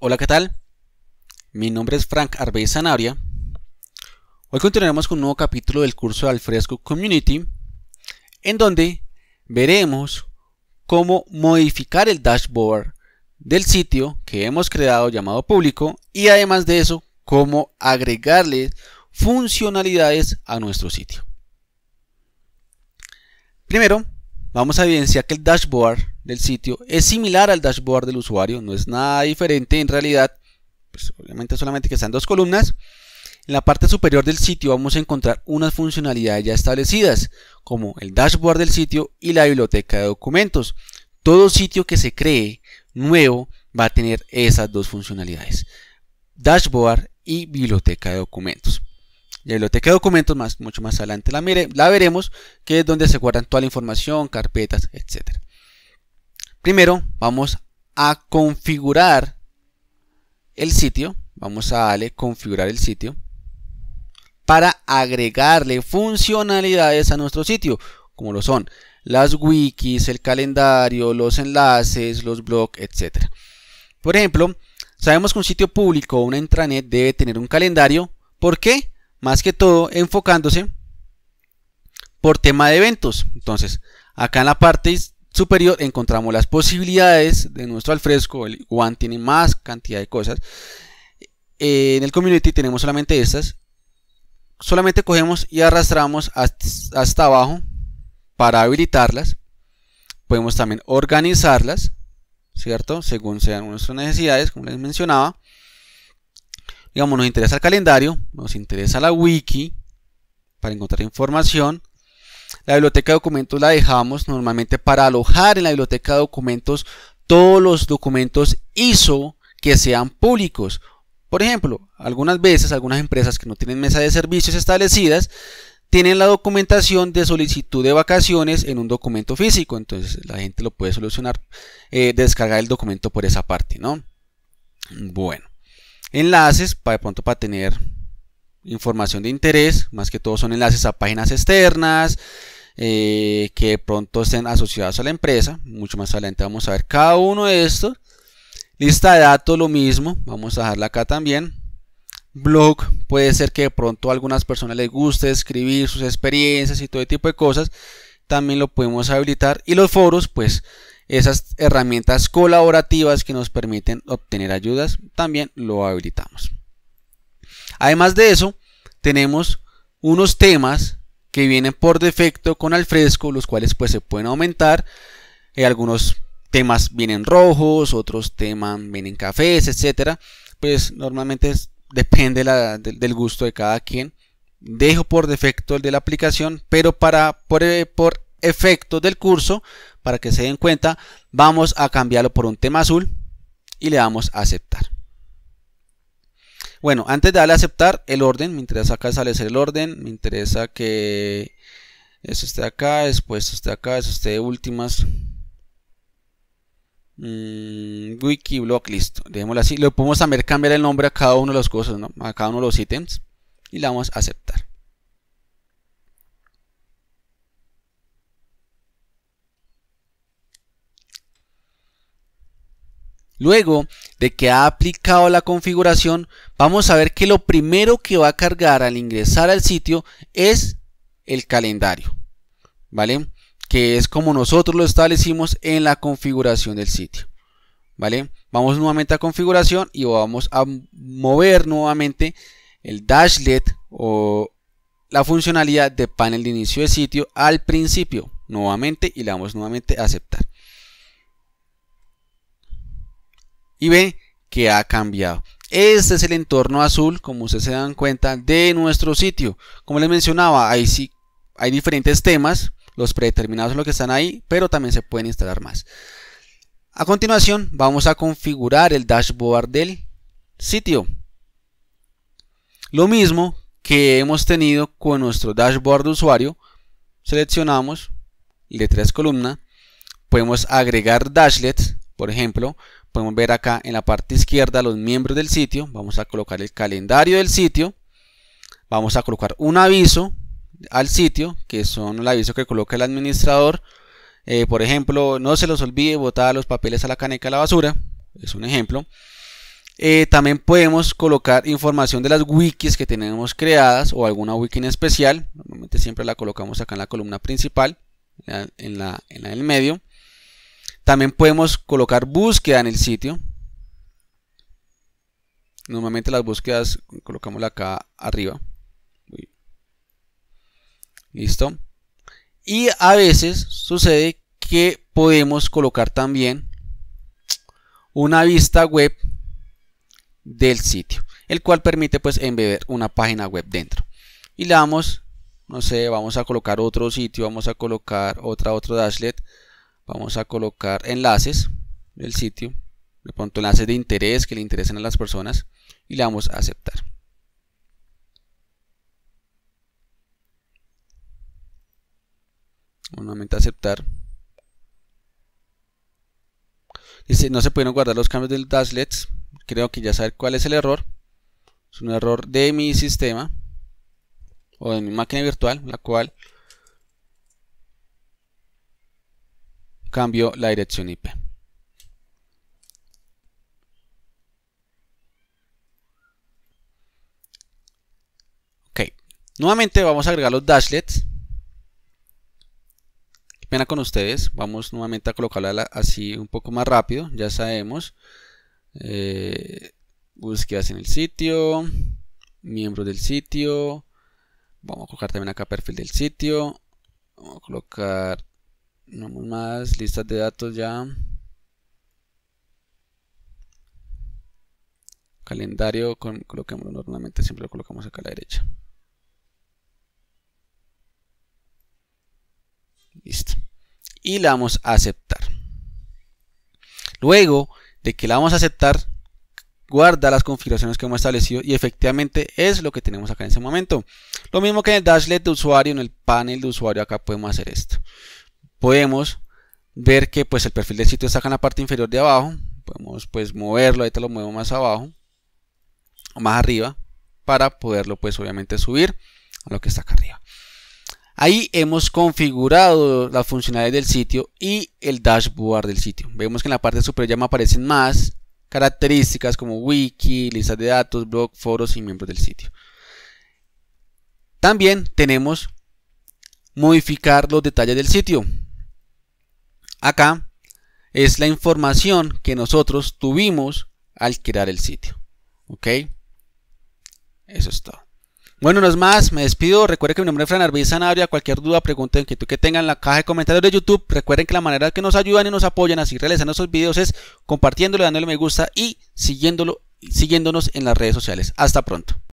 Hola, ¿qué tal? Mi nombre es Frank Arbey Zanabria. Hoy continuaremos con un nuevo capítulo del curso al fresco Community, en donde veremos cómo modificar el dashboard del sitio que hemos creado llamado público y además de eso, cómo agregarle funcionalidades a nuestro sitio. Primero, vamos a evidenciar que el dashboard del sitio es similar al dashboard del usuario, no es nada diferente en realidad, pues obviamente solamente que están dos columnas. En la parte superior del sitio vamos a encontrar unas funcionalidades ya establecidas, como el dashboard del sitio y la biblioteca de documentos. Todo sitio que se cree nuevo va a tener esas dos funcionalidades, dashboard y biblioteca de documentos. La biblioteca de documentos, más, mucho más adelante la, la veremos, que es donde se guardan toda la información, carpetas, etcétera. Primero vamos a configurar el sitio. Vamos a darle configurar el sitio para agregarle funcionalidades a nuestro sitio, como lo son las wikis, el calendario, los enlaces, los blogs, etc. Por ejemplo, sabemos que un sitio público o una intranet debe tener un calendario. ¿Por qué? Más que todo enfocándose por tema de eventos. Entonces, acá en la parte superior encontramos las posibilidades de nuestro alfresco, El One tiene más cantidad de cosas. Eh, en el community tenemos solamente estas. Solamente cogemos y arrastramos hasta, hasta abajo para habilitarlas. Podemos también organizarlas, ¿cierto? Según sean nuestras necesidades, como les mencionaba. Digamos, nos interesa el calendario, nos interesa la wiki para encontrar información la biblioteca de documentos la dejamos normalmente para alojar en la biblioteca de documentos todos los documentos ISO que sean públicos. Por ejemplo, algunas veces algunas empresas que no tienen mesa de servicios establecidas tienen la documentación de solicitud de vacaciones en un documento físico, entonces la gente lo puede solucionar, eh, descargar el documento por esa parte, ¿no? Bueno, enlaces para pronto para tener información de interés, más que todo son enlaces a páginas externas, eh, que de pronto estén asociados a la empresa. Mucho más adelante vamos a ver cada uno de estos. Lista de datos, lo mismo. Vamos a dejarla acá también. Blog, puede ser que de pronto a algunas personas les guste escribir sus experiencias y todo tipo de cosas. También lo podemos habilitar. Y los foros, pues esas herramientas colaborativas que nos permiten obtener ayudas, también lo habilitamos. Además de eso, tenemos unos temas que vienen por defecto con al fresco, los cuales pues se pueden aumentar. Eh, algunos temas vienen rojos, otros temas vienen cafés, etcétera. Pues normalmente depende del gusto de cada quien. Dejo por defecto el de la aplicación, pero para por, eh, por efecto del curso, para que se den cuenta, vamos a cambiarlo por un tema azul y le damos a aceptar. Bueno, antes de darle a aceptar el orden, me interesa acá establecer el orden, me interesa que eso esté acá, después esté acá, eso esté últimas. wikiblock mm, wiki, blog, listo. así. Lo podemos también cambiar el nombre a cada uno de los cosas, a cada uno de los ítems. Y le vamos a aceptar. Luego de que ha aplicado la configuración, vamos a ver que lo primero que va a cargar al ingresar al sitio es el calendario, ¿vale? Que es como nosotros lo establecimos en la configuración del sitio, ¿vale? Vamos nuevamente a configuración y vamos a mover nuevamente el dashlet o la funcionalidad de panel de inicio de sitio al principio, nuevamente y le damos nuevamente a aceptar. y ve que ha cambiado. Este es el entorno azul, como ustedes se dan cuenta, de nuestro sitio. Como les mencionaba, ahí sí, hay diferentes temas, los predeterminados son los que están ahí, pero también se pueden instalar más. A continuación, vamos a configurar el dashboard del sitio. Lo mismo que hemos tenido con nuestro dashboard de usuario, seleccionamos, letras columna, podemos agregar dashlets, por ejemplo, podemos ver acá en la parte izquierda los miembros del sitio. Vamos a colocar el calendario del sitio. Vamos a colocar un aviso al sitio, que son el aviso que coloca el administrador. Eh, por ejemplo, no se los olvide botar los papeles a la caneca a la basura. Es un ejemplo. Eh, también podemos colocar información de las wikis que tenemos creadas o alguna wiki en especial. Normalmente siempre la colocamos acá en la columna principal, en la, en, la, en el medio. También podemos colocar búsqueda en el sitio. Normalmente las búsquedas colocamos acá arriba. Listo. Y a veces sucede que podemos colocar también una vista web del sitio, el cual permite pues embeber una página web dentro. Y le damos, no sé, vamos a colocar otro sitio, vamos a colocar otra, otro dashlet vamos a colocar enlaces del sitio, de pronto enlaces de interés que le interesen a las personas y le vamos a aceptar. Nuevamente aceptar. Dice, no se pueden guardar los cambios del Dashlets. Creo que ya saber cuál es el error. Es un error de mi sistema o de mi máquina virtual, la cual cambio la dirección IP. Ok, nuevamente vamos a agregar los dashlets. Qué pena con ustedes, vamos nuevamente a colocarla así un poco más rápido, ya sabemos. Eh, búsquedas en el sitio, miembros del sitio, vamos a colocar también acá perfil del sitio, vamos a colocar más listas de datos ya. Calendario, con, normalmente, siempre lo colocamos acá a la derecha. Listo. Y la vamos a aceptar. Luego de que la vamos a aceptar, guarda las configuraciones que hemos establecido y efectivamente es lo que tenemos acá en ese momento. Lo mismo que en el dashlet de usuario, en el panel de usuario acá podemos hacer esto podemos ver que pues el perfil del sitio está acá en la parte inferior de abajo podemos pues moverlo, ahorita lo muevo más abajo o más arriba para poderlo pues obviamente subir a lo que está acá arriba ahí hemos configurado las funcionalidades del sitio y el dashboard del sitio vemos que en la parte superior ya me aparecen más características como wiki, listas de datos, blog, foros y miembros del sitio también tenemos modificar los detalles del sitio acá es la información que nosotros tuvimos al crear el sitio. ¿Ok? Eso es todo. Bueno, no es más, me despido. Recuerden que mi nombre es Fran Arbiz Sanabria. Cualquier duda, pregunta, inquietud que tengan en la caja de comentarios de YouTube. Recuerden que la manera que nos ayudan y nos apoyan seguir realizando estos videos es compartiéndolo, dándole me gusta y siguiéndolo, siguiéndonos en las redes sociales. Hasta pronto.